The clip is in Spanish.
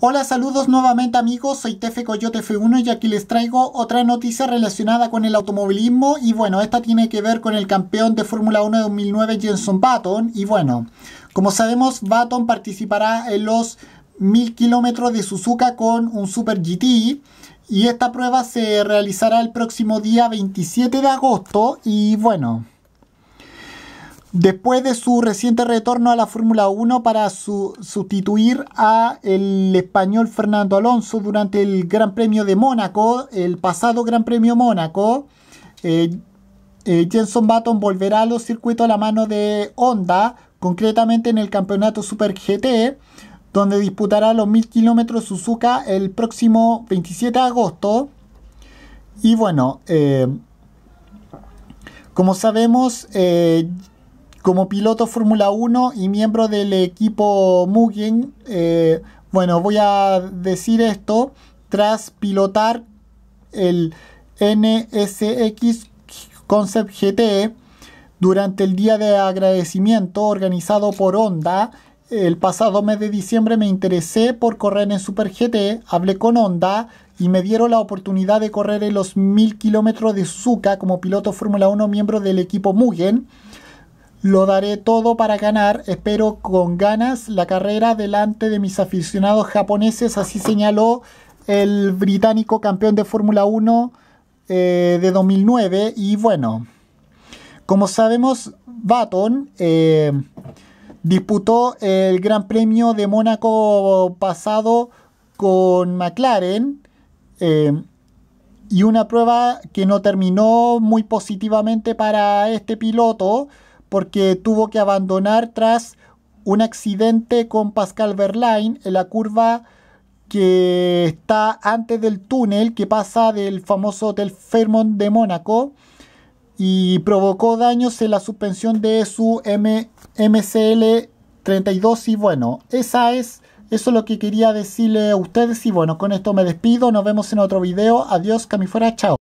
Hola, saludos nuevamente amigos, soy Tefe Coyote F1 y aquí les traigo otra noticia relacionada con el automovilismo y bueno, esta tiene que ver con el campeón de Fórmula 1 de 2009 Jenson Button y bueno, como sabemos Button participará en los 1000 kilómetros de Suzuka con un Super GT y esta prueba se realizará el próximo día 27 de agosto y bueno... Después de su reciente retorno a la Fórmula 1 para sustituir a el español Fernando Alonso durante el Gran Premio de Mónaco, el pasado Gran Premio Mónaco, eh, eh, Jenson Button volverá a los circuitos a la mano de Honda, concretamente en el Campeonato Super GT, donde disputará los 1000 kilómetros Suzuka el próximo 27 de agosto. Y bueno, eh, como sabemos, como piloto Fórmula 1 y miembro del equipo Mugen, eh, bueno, voy a decir esto, tras pilotar el NSX Concept GT durante el día de agradecimiento organizado por Honda, el pasado mes de diciembre me interesé por correr en Super GT, hablé con Honda y me dieron la oportunidad de correr en los 1000 kilómetros de Suzuka como piloto Fórmula 1 miembro del equipo Mugen. Lo daré todo para ganar, espero con ganas la carrera delante de mis aficionados japoneses, así señaló el británico campeón de Fórmula 1 eh, de 2009. Y bueno, como sabemos, Baton eh, disputó el Gran Premio de Mónaco pasado con McLaren. Eh, y una prueba que no terminó muy positivamente para este piloto, porque tuvo que abandonar tras un accidente con Pascal Berlain en la curva que está antes del túnel que pasa del famoso Hotel Fairmont de Mónaco y provocó daños en la suspensión de su M MCL 32 y bueno, esa es eso es lo que quería decirle a ustedes y bueno, con esto me despido, nos vemos en otro video, adiós, Camifuera. chao.